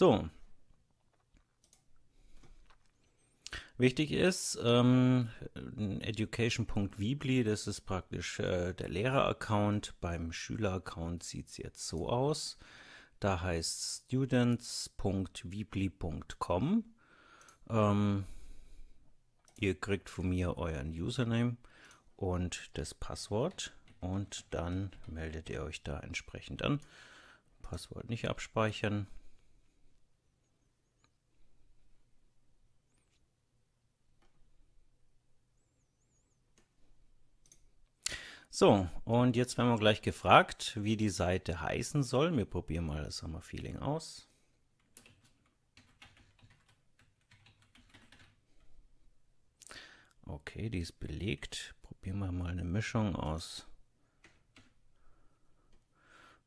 So. Wichtig ist, ähm, education.weebly, das ist praktisch äh, der Lehrer-Account. Beim Schüler-Account sieht es jetzt so aus. Da heißt students.weebly.com. Ähm, ihr kriegt von mir euren Username und das Passwort und dann meldet ihr euch da entsprechend an. Passwort nicht abspeichern. So, und jetzt werden wir gleich gefragt, wie die Seite heißen soll. Wir probieren mal das Summer Feeling aus. Okay, die ist belegt. Probieren wir mal eine Mischung aus.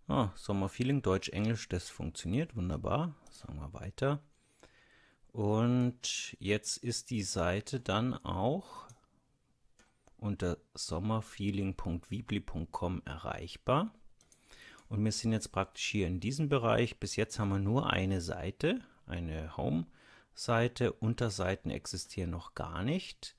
Ah, Summer Feeling, Deutsch, Englisch, das funktioniert wunderbar. Sagen wir weiter. Und jetzt ist die Seite dann auch unter sommerfeeling.weebly.com erreichbar. Und wir sind jetzt praktisch hier in diesem Bereich. Bis jetzt haben wir nur eine Seite, eine Home-Seite. Unterseiten existieren noch gar nicht.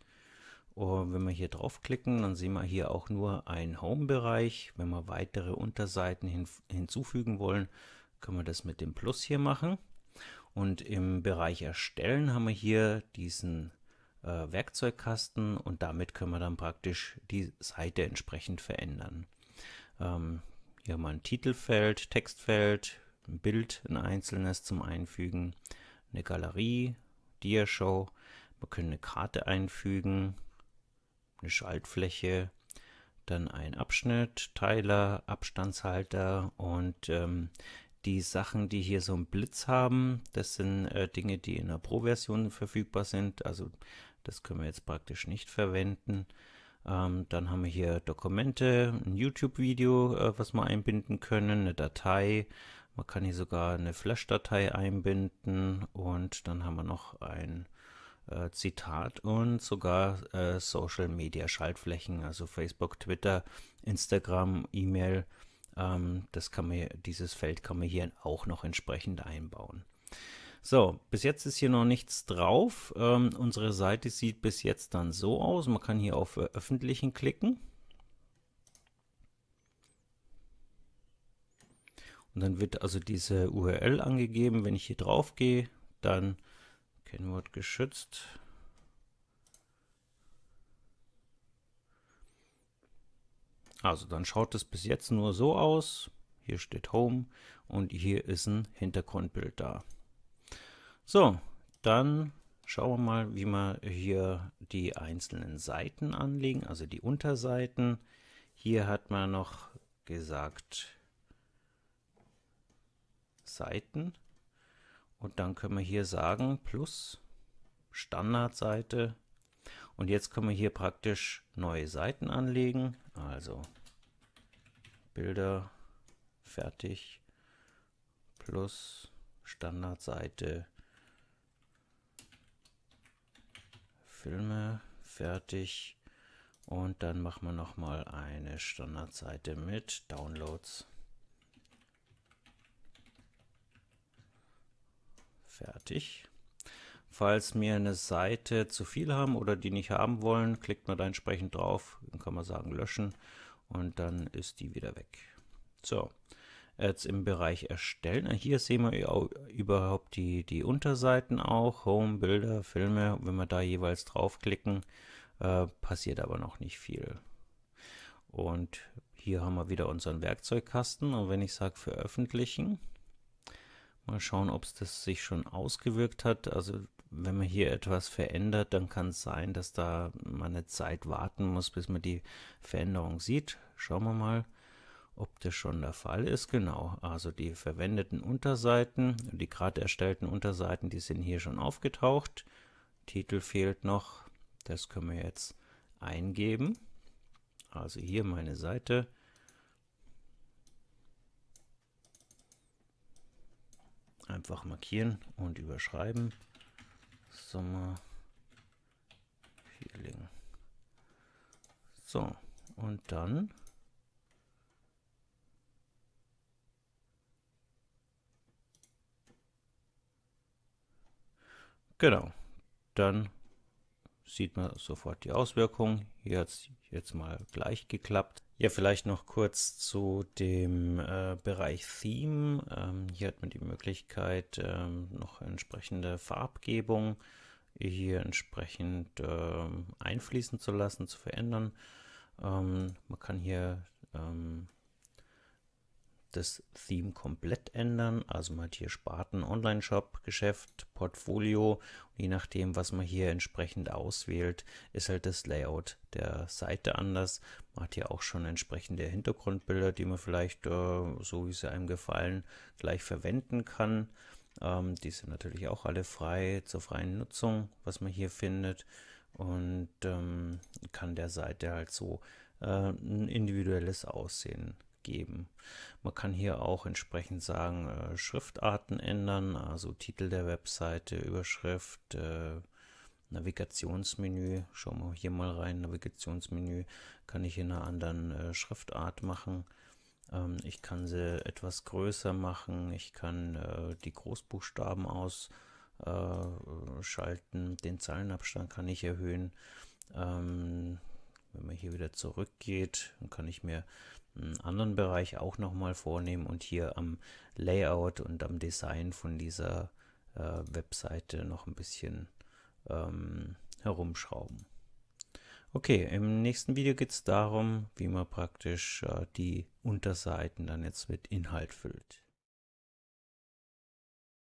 Und oh, wenn wir hier draufklicken, dann sehen wir hier auch nur einen Home-Bereich. Wenn wir weitere Unterseiten hinzufügen wollen, können wir das mit dem Plus hier machen. Und im Bereich Erstellen haben wir hier diesen äh, Werkzeugkasten und damit können wir dann praktisch die Seite entsprechend verändern. Ähm, hier haben wir ein Titelfeld, Textfeld, ein Bild, ein einzelnes zum Einfügen, eine Galerie, Diashow, wir können eine Karte einfügen, eine Schaltfläche, dann ein Abschnitt, Teiler, Abstandshalter und ähm, die Sachen, die hier so einen Blitz haben, das sind äh, Dinge, die in der Pro-Version verfügbar sind. Also das können wir jetzt praktisch nicht verwenden. Ähm, dann haben wir hier Dokumente, ein YouTube-Video, äh, was wir einbinden können, eine Datei. Man kann hier sogar eine Flash-Datei einbinden und dann haben wir noch ein äh, Zitat und sogar äh, Social-Media-Schaltflächen, also Facebook, Twitter, Instagram, E-Mail. Ähm, das kann man, dieses Feld kann man hier auch noch entsprechend einbauen. So, bis jetzt ist hier noch nichts drauf. Ähm, unsere Seite sieht bis jetzt dann so aus. Man kann hier auf Veröffentlichen klicken. Und dann wird also diese URL angegeben. Wenn ich hier drauf gehe, dann Kennwort geschützt. Also dann schaut es bis jetzt nur so aus. Hier steht Home und hier ist ein Hintergrundbild da. So, dann schauen wir mal, wie wir hier die einzelnen Seiten anlegen, also die Unterseiten. Hier hat man noch gesagt Seiten. Und dann können wir hier sagen, plus Standardseite. Und jetzt können wir hier praktisch neue Seiten anlegen. Also Bilder, fertig, plus Standardseite, Filme, fertig. Und dann machen wir noch mal eine Standardseite mit Downloads. Fertig. Falls wir eine Seite zu viel haben oder die nicht haben wollen, klickt man da entsprechend drauf. Dann kann man sagen löschen und dann ist die wieder weg. So, jetzt im Bereich erstellen. Hier sehen wir überhaupt die, die Unterseiten auch, Home, Bilder, Filme. Wenn wir da jeweils draufklicken, äh, passiert aber noch nicht viel. Und hier haben wir wieder unseren Werkzeugkasten. Und wenn ich sage veröffentlichen, mal schauen, ob es das sich schon ausgewirkt hat. Also wenn man hier etwas verändert, dann kann es sein, dass da man eine Zeit warten muss, bis man die Veränderung sieht. Schauen wir mal. Ob das schon der Fall ist, genau. Also die verwendeten Unterseiten, die gerade erstellten Unterseiten, die sind hier schon aufgetaucht. Titel fehlt noch. Das können wir jetzt eingeben. Also hier meine Seite. Einfach markieren und überschreiben. Sommer Feeling. So, und dann Genau, dann sieht man sofort die Auswirkungen. Hier hat es jetzt mal gleich geklappt. Ja, vielleicht noch kurz zu dem äh, Bereich Theme. Ähm, hier hat man die Möglichkeit, ähm, noch entsprechende Farbgebung hier entsprechend ähm, einfließen zu lassen, zu verändern. Ähm, man kann hier ähm, das Theme komplett ändern. Also man hat hier Sparten, Online-Shop, Geschäft, Portfolio. Und je nachdem, was man hier entsprechend auswählt, ist halt das Layout der Seite anders. Man hat hier auch schon entsprechende Hintergrundbilder, die man vielleicht, äh, so wie sie einem gefallen, gleich verwenden kann. Ähm, die sind natürlich auch alle frei zur freien Nutzung, was man hier findet. Und ähm, kann der Seite halt so äh, ein individuelles Aussehen geben. Man kann hier auch entsprechend sagen, äh, Schriftarten ändern, also Titel der Webseite, Überschrift, äh, Navigationsmenü. Schauen wir hier mal rein. Navigationsmenü kann ich in einer anderen äh, Schriftart machen. Ähm, ich kann sie etwas größer machen. Ich kann äh, die Großbuchstaben ausschalten. Äh, Den Zeilenabstand kann ich erhöhen. Ähm, wenn man hier wieder zurückgeht, dann kann ich mir einen anderen Bereich auch nochmal vornehmen und hier am Layout und am Design von dieser äh, Webseite noch ein bisschen ähm, herumschrauben. Okay, im nächsten Video geht es darum, wie man praktisch äh, die Unterseiten dann jetzt mit Inhalt füllt.